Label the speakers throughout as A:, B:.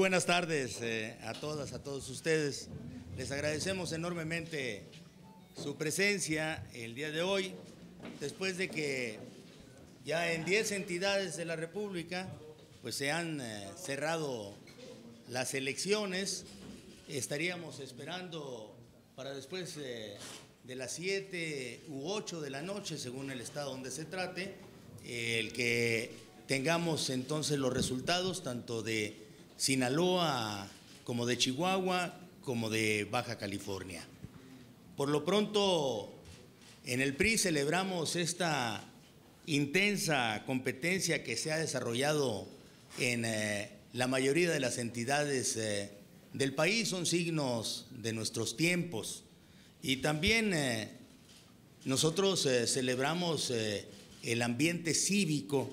A: buenas tardes eh, a todas, a todos ustedes. Les agradecemos enormemente su presencia el día de hoy, después de que ya en 10 entidades de la República pues se han eh, cerrado las elecciones. Estaríamos esperando para después eh, de las 7 u 8 de la noche, según el estado donde se trate, el que tengamos entonces los resultados tanto de Sinaloa, como de Chihuahua, como de Baja California. Por lo pronto, en el PRI celebramos esta intensa competencia que se ha desarrollado en eh, la mayoría de las entidades eh, del país, son signos de nuestros tiempos. Y también eh, nosotros celebramos el ambiente cívico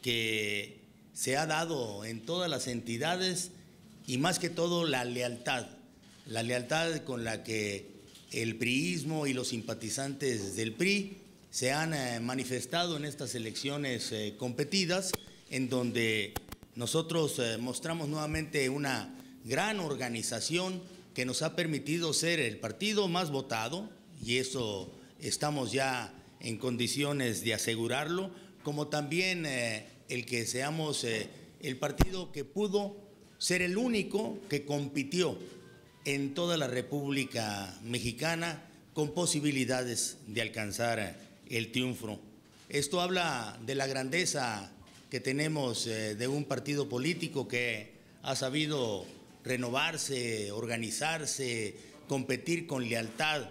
A: que se ha dado en todas las entidades y más que todo la lealtad, la lealtad con la que el priismo y los simpatizantes del PRI se han eh, manifestado en estas elecciones eh, competidas, en donde nosotros eh, mostramos nuevamente una gran organización que nos ha permitido ser el partido más votado, y eso estamos ya en condiciones de asegurarlo, como también el que seamos eh, el partido que pudo ser el único que compitió en toda la República Mexicana con posibilidades de alcanzar el triunfo. Esto habla de la grandeza que tenemos eh, de un partido político que ha sabido renovarse, organizarse, competir con lealtad,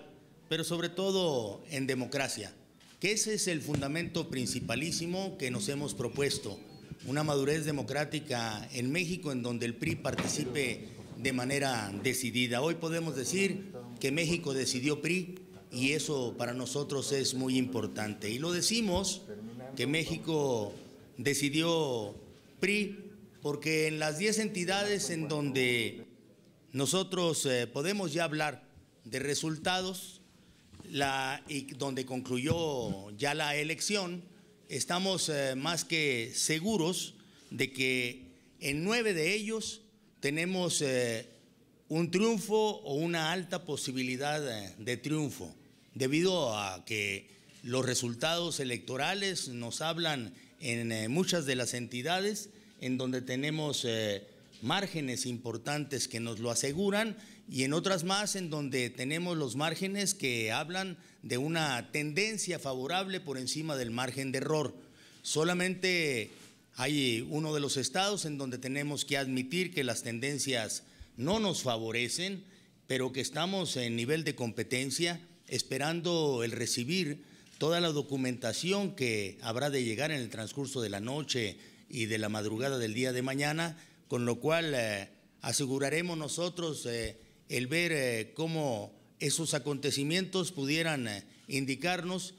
A: pero sobre todo en democracia que ese es el fundamento principalísimo que nos hemos propuesto, una madurez democrática en México en donde el PRI participe de manera decidida. Hoy podemos decir que México decidió PRI y eso para nosotros es muy importante. Y lo decimos que México decidió PRI porque en las 10 entidades en donde nosotros eh, podemos ya hablar de resultados, y donde concluyó ya la elección, estamos eh, más que seguros de que en nueve de ellos tenemos eh, un triunfo o una alta posibilidad eh, de, triunfo, debido a que los resultados electorales nos hablan en muchas de las entidades en donde tenemos márgenes importantes que nos lo aseguran y en otras más en donde tenemos los márgenes que hablan de una tendencia favorable por encima del margen de error. Solamente hay uno de los estados en donde tenemos que admitir que las tendencias no nos favorecen, pero que estamos en nivel de competencia esperando el recibir toda la documentación que habrá de llegar en el transcurso de la noche y de la madrugada del día de mañana con lo cual eh, aseguraremos nosotros eh, el ver eh, cómo esos acontecimientos pudieran indicarnos,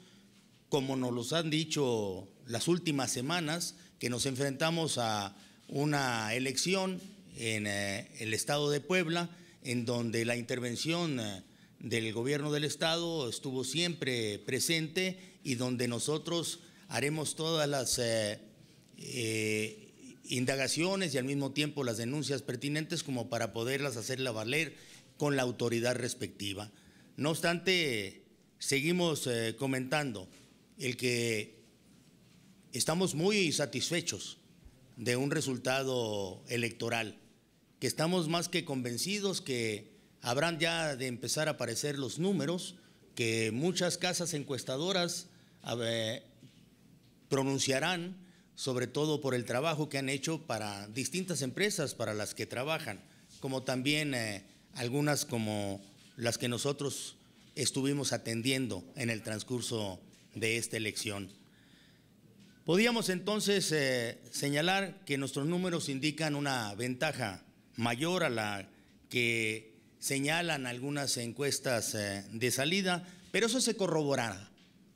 A: como nos los han dicho las últimas semanas, que nos enfrentamos a una elección en el estado de Puebla, en donde la intervención del gobierno del estado estuvo siempre presente y donde nosotros haremos todas las indagaciones y al mismo tiempo las denuncias pertinentes como para poderlas hacerla valer con la autoridad respectiva. No obstante, seguimos eh, comentando el que estamos muy satisfechos de un resultado electoral, que estamos más que convencidos que habrán ya de empezar a aparecer los números, que muchas casas encuestadoras pronunciarán sobre todo por el trabajo que han hecho para distintas empresas para las que trabajan, como también eh, algunas como las que nosotros estuvimos atendiendo en el transcurso de esta elección. Podíamos entonces eh, señalar que nuestros números indican una ventaja mayor a la que señalan algunas encuestas eh, de salida, pero eso se corroborará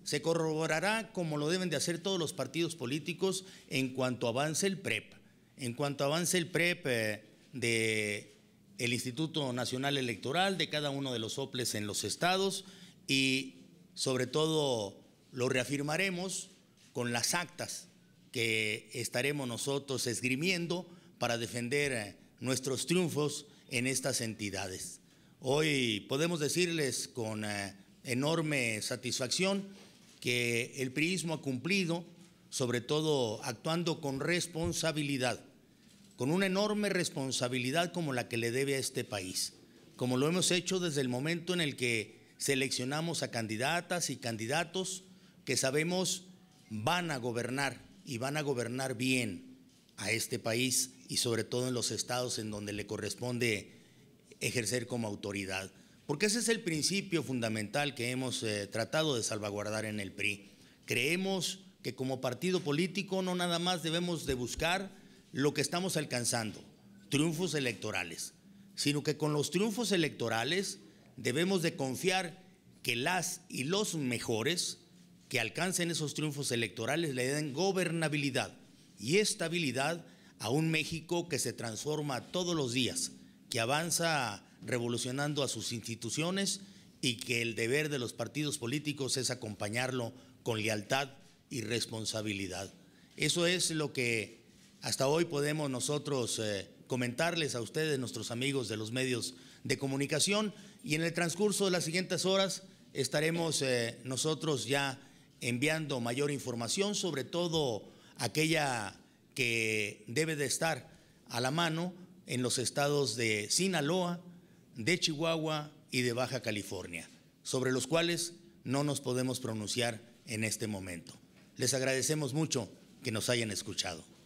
A: se corroborará como lo deben de hacer todos los partidos políticos en cuanto avance el PREP. En cuanto avance el PREP eh, de el Instituto Nacional Electoral, de cada uno de los OPLES en los estados y sobre todo lo reafirmaremos con las actas que estaremos nosotros esgrimiendo para defender eh, nuestros triunfos en estas entidades. Hoy podemos decirles con eh, enorme satisfacción que el priismo ha cumplido, sobre todo actuando con responsabilidad, con una enorme responsabilidad como la que le debe a este país, como lo hemos hecho desde el momento en el que seleccionamos a candidatas y candidatos que sabemos van a gobernar y van a gobernar bien a este país y sobre todo en los estados en donde le corresponde ejercer como autoridad. Porque ese es el principio fundamental que hemos eh, tratado de salvaguardar en el PRI. Creemos que como partido político no nada más debemos de buscar lo que estamos alcanzando, triunfos electorales, sino que con los triunfos electorales debemos de confiar que las y los mejores que alcancen esos triunfos electorales le den gobernabilidad y estabilidad a un México que se transforma todos los días, que avanza revolucionando a sus instituciones y que el deber de los partidos políticos es acompañarlo con lealtad y responsabilidad. Eso es lo que hasta hoy podemos nosotros eh, comentarles a ustedes, nuestros amigos de los medios de comunicación, y en el transcurso de las siguientes horas estaremos eh, nosotros ya enviando mayor información, sobre todo aquella que debe de estar a la mano en los estados de Sinaloa, de Chihuahua y de Baja California, sobre los cuales no nos podemos pronunciar en este momento. Les agradecemos mucho que nos hayan escuchado.